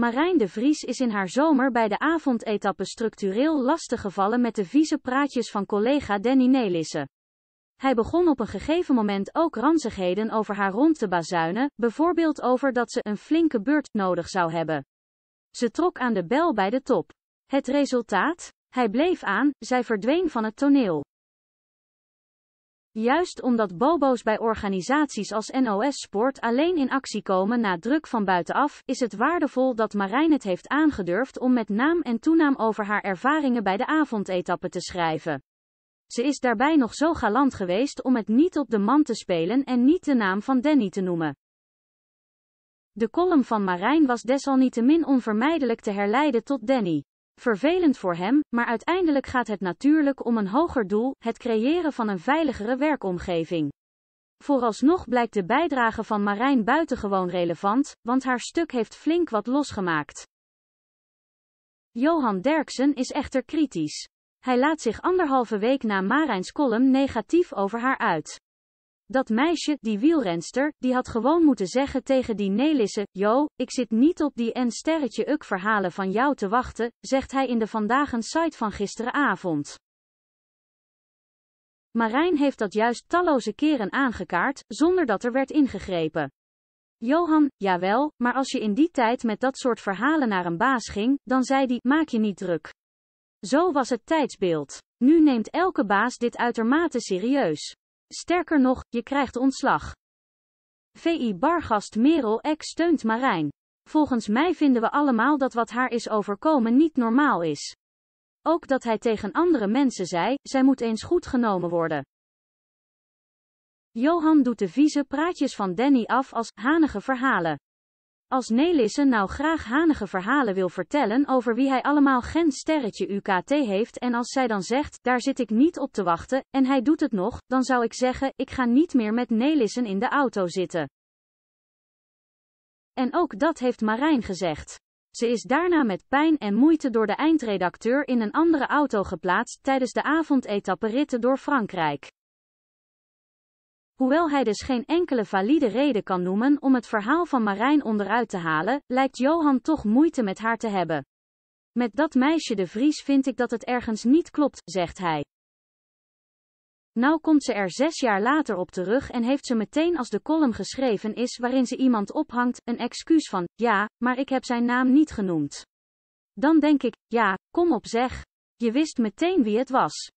Marijn de Vries is in haar zomer bij de avondetappe structureel lastiggevallen met de vieze praatjes van collega Danny Nelissen. Hij begon op een gegeven moment ook ranzigheden over haar rond te bazuinen, bijvoorbeeld over dat ze een flinke beurt nodig zou hebben. Ze trok aan de bel bij de top. Het resultaat? Hij bleef aan, zij verdween van het toneel. Juist omdat bobo's bij organisaties als NOS Sport alleen in actie komen na druk van buitenaf, is het waardevol dat Marijn het heeft aangedurfd om met naam en toenaam over haar ervaringen bij de avondetappe te schrijven. Ze is daarbij nog zo galant geweest om het niet op de man te spelen en niet de naam van Danny te noemen. De column van Marijn was desalniettemin onvermijdelijk te herleiden tot Danny. Vervelend voor hem, maar uiteindelijk gaat het natuurlijk om een hoger doel, het creëren van een veiligere werkomgeving. Vooralsnog blijkt de bijdrage van Marijn buitengewoon relevant, want haar stuk heeft flink wat losgemaakt. Johan Derksen is echter kritisch. Hij laat zich anderhalve week na Marijns column negatief over haar uit. Dat meisje, die wielrenster, die had gewoon moeten zeggen tegen die Nelisse, Jo, ik zit niet op die en sterretje uk verhalen van jou te wachten, zegt hij in de Vandaag een site van gisteravond. Marijn heeft dat juist talloze keren aangekaart, zonder dat er werd ingegrepen. Johan, jawel, maar als je in die tijd met dat soort verhalen naar een baas ging, dan zei die, maak je niet druk. Zo was het tijdsbeeld. Nu neemt elke baas dit uitermate serieus. Sterker nog, je krijgt ontslag. VI Bargast Merel X steunt Marijn. Volgens mij vinden we allemaal dat wat haar is overkomen niet normaal is. Ook dat hij tegen andere mensen zei, zij moet eens goed genomen worden. Johan doet de vieze praatjes van Danny af als hanige verhalen. Als Nelissen nou graag hanige verhalen wil vertellen over wie hij allemaal geen sterretje UKT heeft en als zij dan zegt, daar zit ik niet op te wachten, en hij doet het nog, dan zou ik zeggen, ik ga niet meer met Nelissen in de auto zitten. En ook dat heeft Marijn gezegd. Ze is daarna met pijn en moeite door de eindredacteur in een andere auto geplaatst tijdens de avondetappe ritten door Frankrijk. Hoewel hij dus geen enkele valide reden kan noemen om het verhaal van Marijn onderuit te halen, lijkt Johan toch moeite met haar te hebben. Met dat meisje de Vries vind ik dat het ergens niet klopt, zegt hij. Nou komt ze er zes jaar later op terug en heeft ze meteen als de column geschreven is waarin ze iemand ophangt, een excuus van, ja, maar ik heb zijn naam niet genoemd. Dan denk ik, ja, kom op zeg. Je wist meteen wie het was.